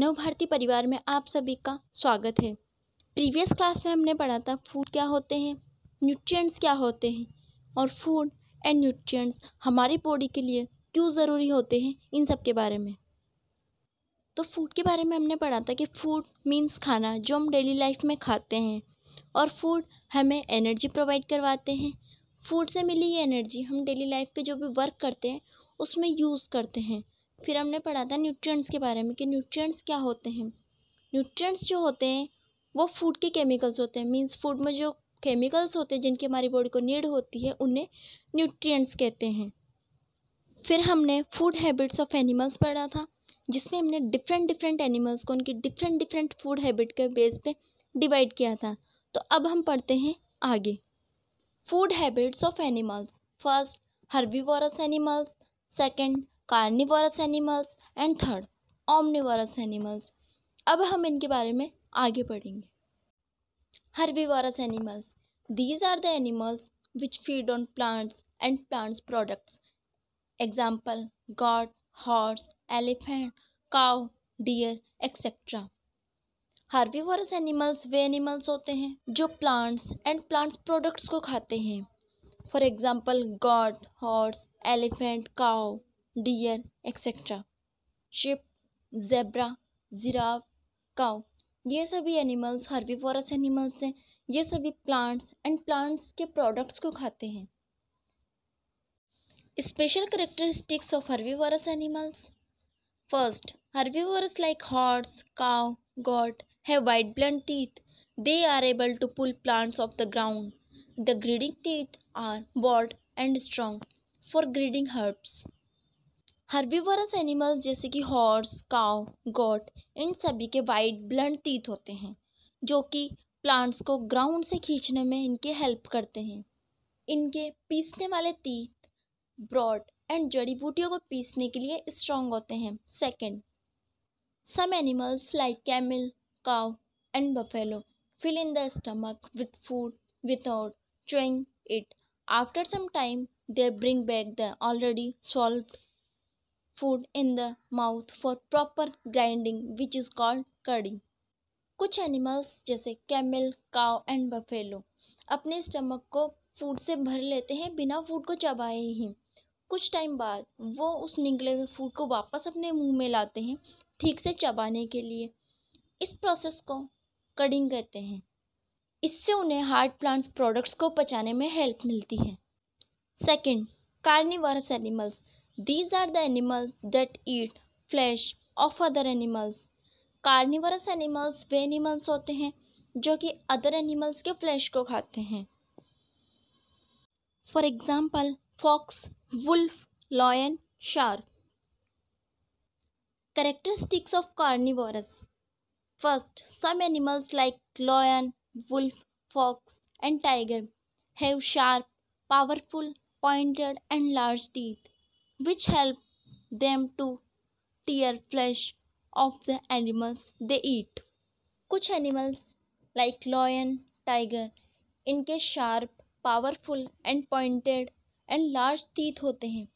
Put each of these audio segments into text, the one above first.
नव भारती परिवार में आप सभी का स्वागत है प्रीवियस क्लास में हमने पढ़ा था फूड क्या होते हैं न्यूट्रिएंट्स क्या होते हैं और फूड एंड न्यूट्रिएंट्स हमारी बॉडी के लिए क्यों ज़रूरी होते हैं इन सब के बारे में तो फूड के बारे में हमने पढ़ा था कि फूड मीन्स खाना जो हम डेली लाइफ में खाते हैं और फूड हमें एनर्जी प्रोवाइड करवाते हैं फूड से मिली ये एनर्जी हम डेली लाइफ के जो भी वर्क करते हैं उसमें यूज़ करते हैं फिर हमने पढ़ा था न्यूट्रिएंट्स के बारे में कि न्यूट्रिएंट्स क्या होते हैं न्यूट्रिएंट्स जो होते हैं वो फूड के केमिकल्स होते हैं मींस फूड में जो केमिकल्स होते हैं जिनकी हमारी बॉडी को नीड होती है उन्हें न्यूट्रिएंट्स कहते हैं फिर हमने फूड हैबिट्स ऑफ एनिमल्स पढ़ा था जिसमें हमने डिफरेंट डिफरेंट एनिमल्स को उनकी डिफरेंट डिफरेंट फूड हैबिट के बेस पे डिवाइड किया था तो अब हम पढ़ते हैं आगे food habits of animals first herbivorous animals second carnivorous animals and third omnivorous animals अब हम इनके बारे में आगे पढ़ेंगे herbivorous animals these are the animals which feed on plants and plants products example goat horse elephant cow deer etcetera herbivorous animals वे animals होते हैं जो प्लांट्स एंड प्लांट्स प्रोडक्ट्स को खाते हैं for example goat horse elephant cow deer etcetera sheep zebra giraffe cow ये सभी animals herbi herbivorous animals हैं ये सभी प्लांट्स एंड प्लांट्स के प्रोडक्ट्स को खाते हैं स्पेशल करेक्टरिस्टिक्स ऑफ वॉरस animals first herbivorous like horse cow goat have wide blunt teeth they are able to pull plants off the ground the grinding teeth are broad and strong for grinding herbs herbivorous animals जैसे कि horse काऊ गोट इन सभी के white blunt teeth होते हैं जो कि plants को ground से खींचने में इनके हेल्प करते हैं इनके पीसने वाले तीत ब्रॉड एंड जड़ी बूटियों को पीसने के लिए स्ट्रॉन्ग होते हैं second some animals like camel cow and buffalo fill in the stomach with food without chewing it after some time they bring back the already swallowed food in the mouth for proper grinding which is called cuddy. कुछ animals जैसे camel cow and buffalo अपने stomach को food से भर लेते हैं बिना food को चबाए ही कुछ टाइम बाद वो उस निकले हुए फूड को वापस अपने मुंह में लाते हैं ठीक से चबाने के लिए इस प्रोसेस को कडिंग कहते हैं इससे उन्हें हार्ड प्लांट्स प्रोडक्ट्स को पचाने में हेल्प मिलती है second carnivorous animals These are the animals that eat flesh of other animals. carnivorous animals वे animals होते हैं जो कि other animals के flesh को खाते हैं for example fox wolf lion shark characteristics of carnivorous first some animals like lion wolf fox and tiger have sharp powerful pointed and large teeth which help them to tear flesh off the animals they eat. kuch animals like lion, tiger, inke sharp, powerful and pointed and large teeth hote hain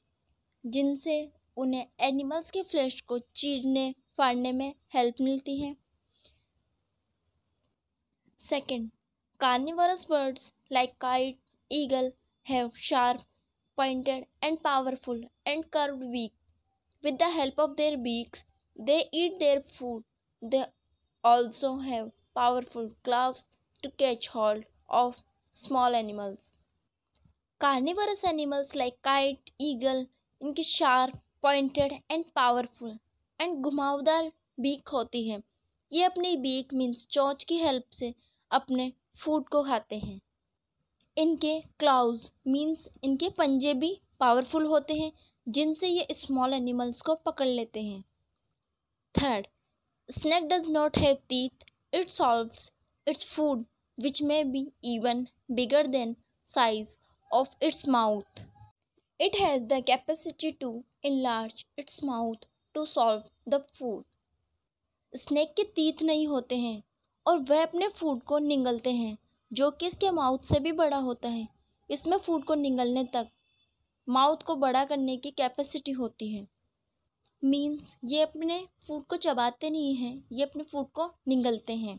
jinse unhe animals ke flesh ko cheerne फाड़ने में help मिलती है second carnivorous birds like kite eagle have sharp pointed and powerful and curved beak. With the help of their beaks, they eat their food. They also have powerful claws to catch hold of small animals. Carnivorous animals like kite, eagle, इनकी sharp pointed and powerful and ghumavdar beak hoti hai ये अपनी beak means चोंच की help से अपने food को खाते हैं इनके क्लाउज़ मीन्स इनके पंजे भी पावरफुल होते हैं जिनसे ये स्मॉल एनिमल्स को पकड़ लेते हैं third snake does not have teeth it swallows its food which may be even bigger than size of its mouth it has the capacity to large its mouth to swallow the food snake के teeth नहीं होते हैं और वह अपने food को निगलते हैं जो कि इसके माउथ से भी बड़ा होता है इसमें फूड को निगलने तक माउथ को बड़ा करने की कैपेसिटी होती है मीन्स ये अपने फूड को चबाते नहीं हैं ये अपने फूड को निगलते हैं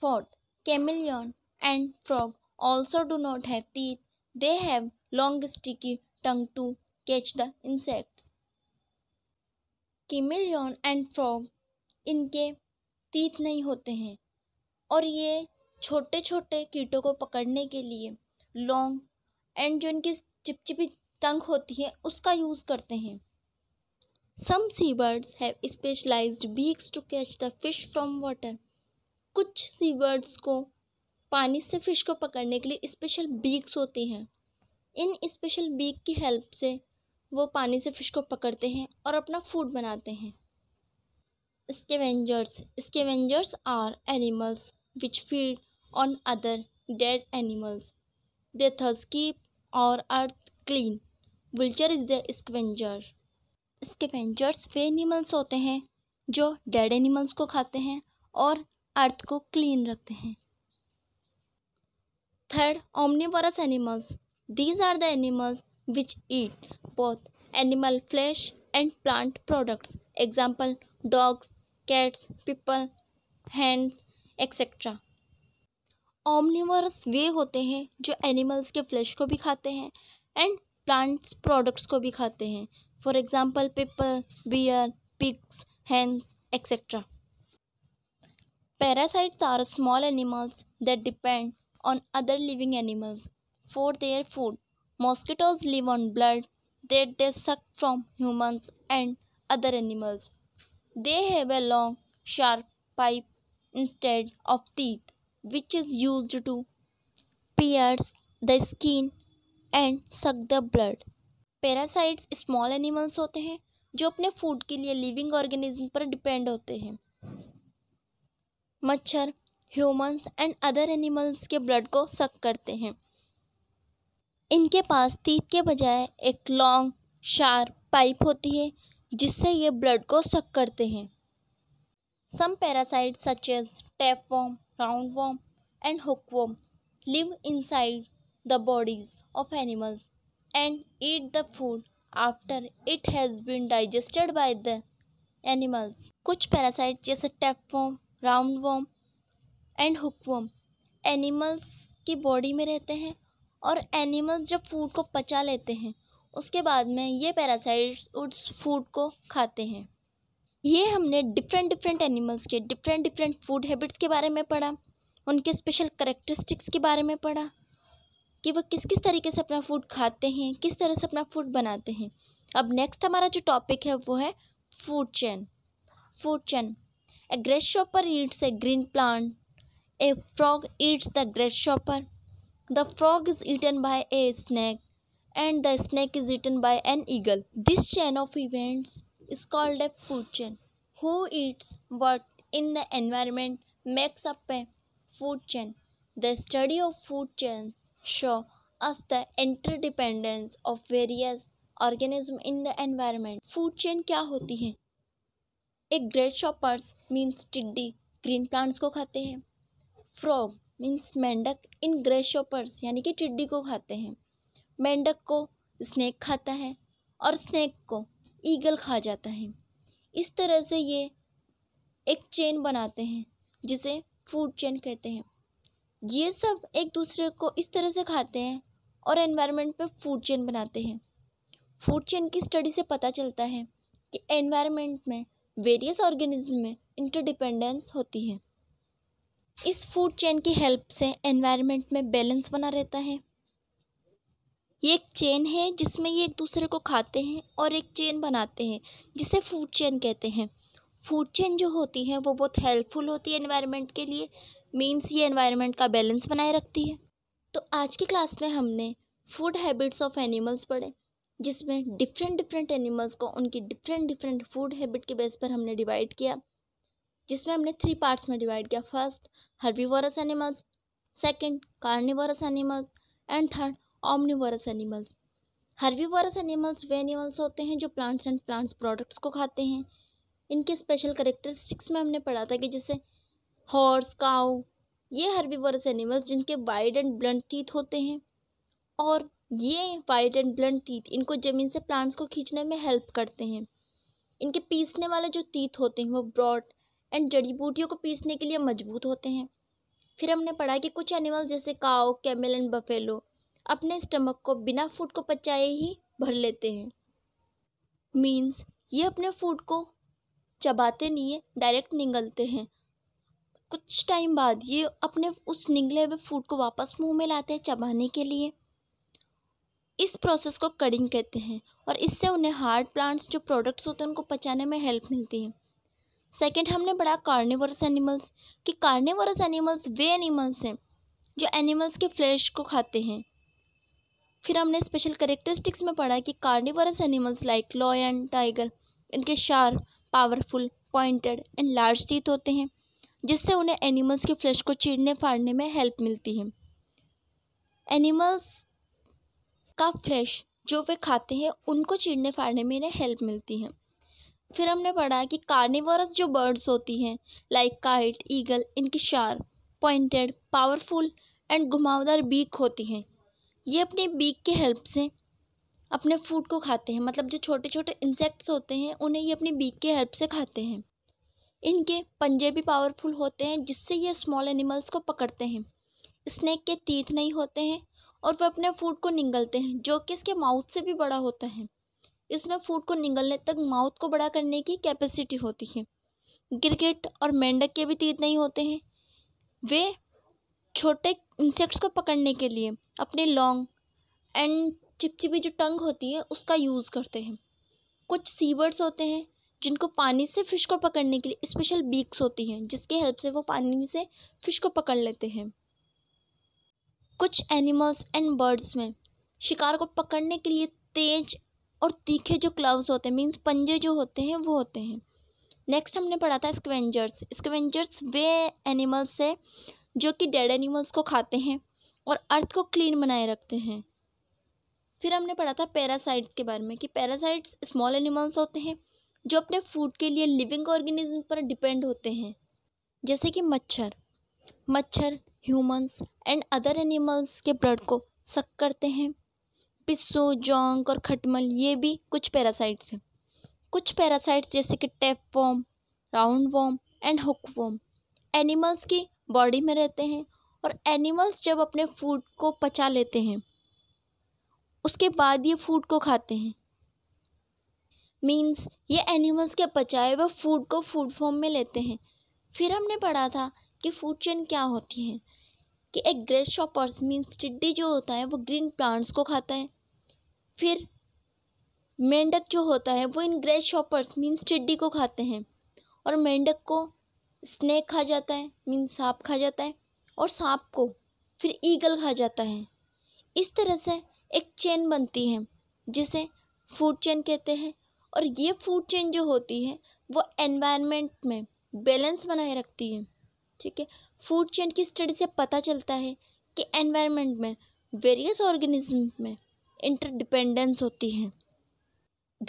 fourth chameleon and frog also do not have teeth they have long sticky tongue to catch the insects chameleon and frog इनके तीत नहीं होते हैं और ये छोटे छोटे कीटों को पकड़ने के लिए लॉन्ग एंड जो इनकी चिपचिपी टंग होती है उसका यूज़ करते हैं some sea birds have specialise beaks to catch the fish from water कुछ सी बर्ड्स को पानी से फिश को पकड़ने के लिए स्पेशल बीक्स होती हैं इन स्पेशल बीक की हेल्प से वो पानी से फिश को पकड़ते हैं और अपना फूड बनाते हैं scavengers scavengers are animals which feed on other dead animals. They thus keep our earth clean. Vulture is a scavenger. Scavengers वे एनिमल्स होते हैं जो डेड एनिमल्स को खाते हैं और अर्थ को क्लीन रखते हैं third omnivorous animals these are the animals which eat both animal flesh and plant products example dogs cats people hens etc omnivores वे होते हैं जो एनिमल्स के फ्लैश को भी खाते हैं एंड प्लांट्स प्रोडक्ट्स को भी खाते हैं for example people bear pigs hens etcetera parasites are small animals that depend on other living animals for their food mosquitoes live on blood that they suck from humans and other animals they have a long sharp pipe instead of teeth which is used to pierce the skin and suck the blood parasites small animals होते हैं जो अपने food के लिए living organism पर depend होते हैं मच्छर ह्यूमंस एंड अदर एनिमल्स के ब्लड को सक करते हैं इनके पास तीत के बजाय एक लॉन्ग शार्प पाइप होती है जिससे ये ब्लड को सक करते हैं some parasite such as tapeworm roundworm, and hookworm live inside the bodies of animals and eat the food after it has been digested by the animals कुछ parasite जैसे tapeworm roundworm and hookworm animals ki body mein rehte hain aur animals jab food ko pacha lete hain, उसके बाद में ये parasites उस food को खाते हैं ये हमने डिफरेंट डिफरेंट एनिमल्स के डिफरेंट डिफरेंट फूड हैबिट्स के बारे में पढ़ा उनके स्पेशल करेक्टरिस्टिक्स के बारे में पढ़ा कि वह किस किस तरीके से अपना फूड खाते हैं किस तरह से अपना फूड बनाते हैं अब नेक्स्ट हमारा जो टॉपिक है वो है food chain food chain a grasshopper eats a green plant a frog eats the grasshopper the frog is eaten by a snake and the snake is eaten by an eagle this chain of events is called a food chain. Who eats what in the environment makes up a food chain. The study of food chains show us the interdependence of various organism in the environment. Food chain kya hoti hai एक grasshoppers means टिड्डी green plants को खाते हैं frog means मेंढक in grey shoppers यानी कि टिड्डी को खाते हैं मेंढक को स्नेक खाता है और स्नेक को ईगल खा जाता है इस तरह से ये एक चेन बनाते हैं जिसे फूड चेन कहते हैं ये सब एक दूसरे को इस तरह से खाते हैं और एनवायरनमेंट पे फूड चेन बनाते हैं फूड चेन की स्टडी से पता चलता है कि एनवायरनमेंट में वेरियस ऑर्गेनिज्म में इंटरडिपेंडेंस होती है इस फूड चेन की हेल्प से एनवायरनमेंट में बैलेंस बना रहता है ये एक चेन है जिसमें ये एक दूसरे को खाते हैं और एक चेन बनाते हैं जिसे फूड चेन कहते हैं फूड चेन जो होती है वो बहुत हेल्पफुल होती है एनवायरनमेंट के लिए मींस ये एनवायरनमेंट का बैलेंस बनाए रखती है तो आज की क्लास में हमने फूड हैबिट्स ऑफ एनिमल्स पढ़े जिसमें डिफरेंट डिफरेंट एनिमल्स को उनकी डिफरेंट डिफरेंट फूड हैबिट के बेस पर हमने डिवाइड किया जिसमें हमने थ्री पार्ट्स में डिवाइड किया first herbivorous animals second carnivorous animals and third omnivorous animals herbivorous animals वे एनिमल्स होते हैं जो प्लांट्स एंड प्लांट्स प्रोडक्ट्स को खाते हैं इनके स्पेशल करेक्टरिस्टिक्स में हमने पढ़ा था कि जैसे हॉर्स काउ ये हर्बीवरस एनिमल्स जिनके वाइड एंड ब्लंट टीथ होते हैं और ये वाइड एंड ब्लंट टीथ इनको ज़मीन से प्लांट्स को खींचने में हेल्प करते हैं इनके पीसने वाले जो तीत होते हैं वो ब्रॉड एंड जड़ी बूटियों को पीसने के लिए मजबूत होते हैं फिर हमने पढ़ा कि कुछ एनिमल जैसे काओ कैमल एंड बफेलो अपने स्टमक को बिना फूड को पचाए ही भर लेते हैं मीन्स ये अपने फूड को चबाते नहीं है डायरेक्ट निगलते हैं कुछ टाइम बाद ये अपने उस निगले हुए फूड को वापस मुंह में लाते हैं चबाने के लिए इस प्रोसेस को कडिंग कहते हैं और इससे उन्हें हार्ड प्लांट्स जो प्रोडक्ट्स होते हैं उनको पचाने में हेल्प मिलती है सेकेंड हमने पढ़ा कार्निवरस एनिमल्स कि कार्निवरस एनिमल्स वे एनिमल्स हैं जो एनिमल्स के फ्लैश को खाते हैं फिर हमने स्पेशल करेक्टरिस्टिक्स में पढ़ा कि carnivorous animals like lion tiger इनके sharp powerful pointed and large teeth होते हैं जिससे उन्हें एनिमल्स के फ्लैश को चीरने फाड़ने में हेल्प मिलती है एनिमल्स का फ्लैश जो वे खाते हैं उनको चीरने फाड़ने में इन्हें हेल्प मिलती है फिर हमने पढ़ा कि कार्निवरस जो बर्ड्स होती हैं लाइक काइट ईगल इनकी शार पॉइंटेड पावरफुल एंड घुमावदार बीक होती हैं ये अपने बीक के हेल्प से अपने फूड को खाते हैं मतलब जो छोटे छोटे इंसेक्ट्स होते हैं उन्हें ये अपनी बीक के हेल्प से खाते हैं इनके पंजे भी पावरफुल होते हैं जिससे ये स्मॉल एनिमल्स को पकड़ते हैं स्नैक के तीथ नहीं होते हैं और वह अपने फूड को निगलते हैं जो कि इसके माउथ से भी बड़ा होता है इसमें फूड को निगलने तक माउथ को बड़ा करने की कैपेसिटी होती है गिरगिट और मेंढक के भी तीत नहीं होते हैं वे छोटे इंसेक्ट्स को पकड़ने के लिए अपने लॉन्ग एंड चिपचिपी जो टंग होती है उसका यूज़ करते हैं कुछ सीवर्ड्स होते हैं जिनको पानी से फ़िश को पकड़ने के लिए स्पेशल बीक्स होती हैं जिसके हेल्प से वो पानी से फ़िश को पकड़ लेते हैं कुछ एनिमल्स एंड बर्ड्स में शिकार को पकड़ने के लिए तेज और तीखे जो क्लव्स होते हैं मीन्स पंजे जो होते हैं वो होते हैं नेक्स्ट हमने पढ़ा था स्क्वेंजर्स स्क्वेंजर्स वे एनिमल्स है जो कि डेड एनिमल्स को खाते हैं और अर्थ को क्लीन बनाए रखते हैं फिर हमने पढ़ा था पैरासाइट्स के बारे में कि पैरासाइट्स स्मॉल एनिमल्स होते हैं जो अपने फूड के लिए लिविंग ऑर्गेनिज्म पर डिपेंड होते हैं जैसे कि मच्छर मच्छर ह्यूमंस एंड अदर एनिमल्स के ब्लड को सक करते हैं पिस्सो जोंक और खटमल ये भी कुछ पैरासाइट्स हैं कुछ पैरासाइट्स जैसे कि tapeworm roundworm and hookworm animals की बॉडी में रहते हैं और एनिमल्स जब अपने फूड को पचा लेते हैं उसके बाद ये फूड को खाते हैं मीन्स ये एनिमल्स के पचाए हुए फूड को फूड फॉर्म में लेते हैं फिर हमने पढ़ा था कि फूड चेन क्या होती है कि एक ग्रेस शॉपर्स मीन्स टिड्डी जो होता है वो ग्रीन प्लांट्स को खाता है फिर मेंढक जो होता है वो इन ग्रेस शॉपर्स मीन्स टिड्डी को खाते हैं और मेंढक को स्नेक खा जाता है मीन सांप खा जाता है और सांप को फिर ईगल खा जाता है इस तरह से एक चेन बनती है जिसे फूड चेन कहते हैं और ये फूड चेन जो होती है वो एनवायरनमेंट में बैलेंस बनाए रखती है ठीक है फूड चेन की स्टडी से पता चलता है कि एनवायरनमेंट में वेरियस ऑर्गेनिज्म में इंटरडिपेंडेंस होती है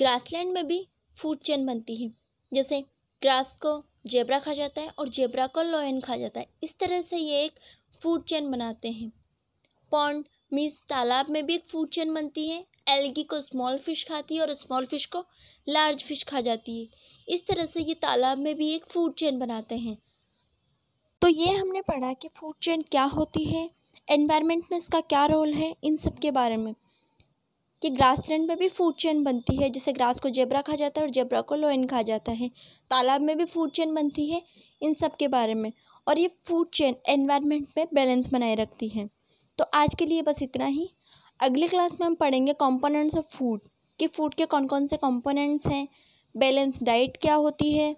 ग्रासलैंड में भी फूड चेन बनती है जैसे ग्रास को जेबरा खा जाता है और जेबरा को लोयन खा जाता है इस तरह से ये एक फूड चेन बनाते हैं पॉन्ड मीस तालाब में भी एक फूड चेन बनती है एलगी को स्मॉल फिश खाती है और स्मॉल फिश को लार्ज फिश खा जाती है इस तरह से ये तालाब में भी एक फूड चेन बनाते हैं तो ये हमने पढ़ा कि फूड चेन क्या होती है एनवायरनमेंट में इसका क्या रोल है इन सब के बारे में कि ग्रासलैंड में भी फूड चेन बनती है जैसे ग्रास को जेब्रा खा जाता है और जेब्रा को लोइन खा जाता है तालाब में भी फूड चेन बनती है इन सब के बारे में और ये फूड चेन एनवायरनमेंट में बैलेंस बनाए रखती है तो आज के लिए बस इतना ही अगली क्लास में हम पढ़ेंगे कंपोनेंट्स ऑफ फूड कि फूड के कौन कौन से कंपोनेंट्स हैं बैलेंस डाइट क्या होती है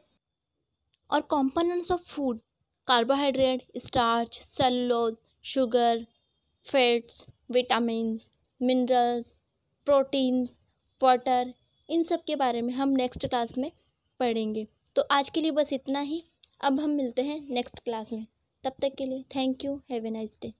और components of food carbohydrate starch cellulose sugar fats vitamins minerals proteins water इन सब के बारे में हम नेक्स्ट क्लास में पढ़ेंगे तो आज के लिए बस इतना ही अब हम मिलते हैं नेक्स्ट क्लास में तब तक के लिए thank you have a nice day